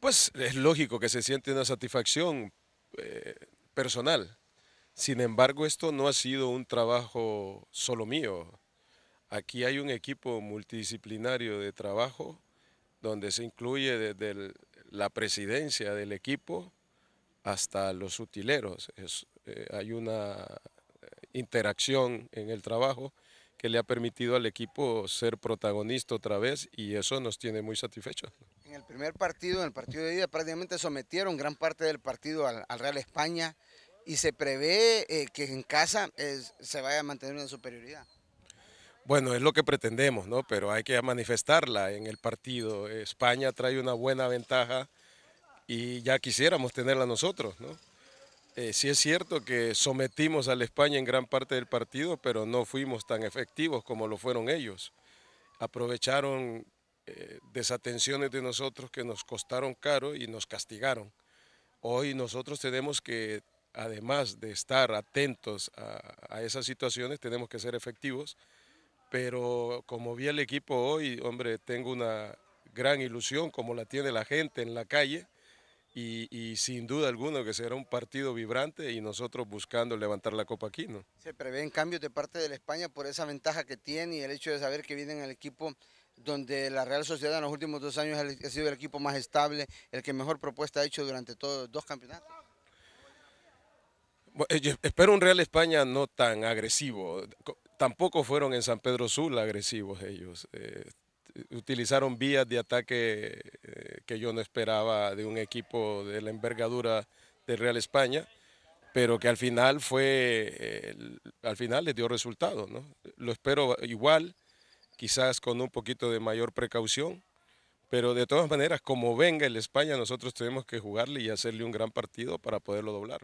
pues es lógico que se siente una satisfacción eh, personal. Sin embargo, esto no ha sido un trabajo solo mío. Aquí hay un equipo multidisciplinario de trabajo donde se incluye desde la presidencia del equipo hasta los utileros. Eh, hay una eh, interacción en el trabajo que le ha permitido al equipo ser protagonista otra vez y eso nos tiene muy satisfechos. En el primer partido, en el partido de día, prácticamente sometieron gran parte del partido al, Real España y se prevé eh, que en casa se vaya a mantener una superioridad. Bueno, es lo que pretendemos, ¿no? Pero hay que manifestarla en el partido. España trae una buena ventaja y ya quisiéramos tenerla nosotros, ¿no? Eh, sí es cierto que sometimos a España en gran parte del partido, pero no fuimos tan efectivos como lo fueron ellos. Aprovecharon eh, desatenciones de nosotros que nos costaron caro y nos castigaron. Hoy nosotros tenemos que, además de estar atentos a, esas situaciones, tenemos que ser efectivos, pero como vi el equipo hoy, hombre, tengo una gran ilusión como la tiene la gente en la calle, y, sin duda alguna que será un partido vibrante y nosotros buscando levantar la copa aquí, ¿no? ¿Se prevén cambios de parte de la España por esa ventaja que tiene y el hecho de saber que vienen el equipo donde la Real Sociedad en los últimos dos años ha sido el equipo más estable, el que mejor propuesta ha hecho durante todos dos campeonatos. Eh, espero un Real España no tan agresivo. Tampoco fueron en San Pedro Sul agresivos ellos. Eh, eh, utilizaron vías de ataque que yo no esperaba de un equipo de la envergadura del Real España, pero que al final fue, al final les dio resultado. ¿no? Lo espero igual quizás con un poquito de mayor precaución, pero de todas maneras, como venga el España, nosotros tenemos que jugarle y hacerle un gran partido para poderlo doblar.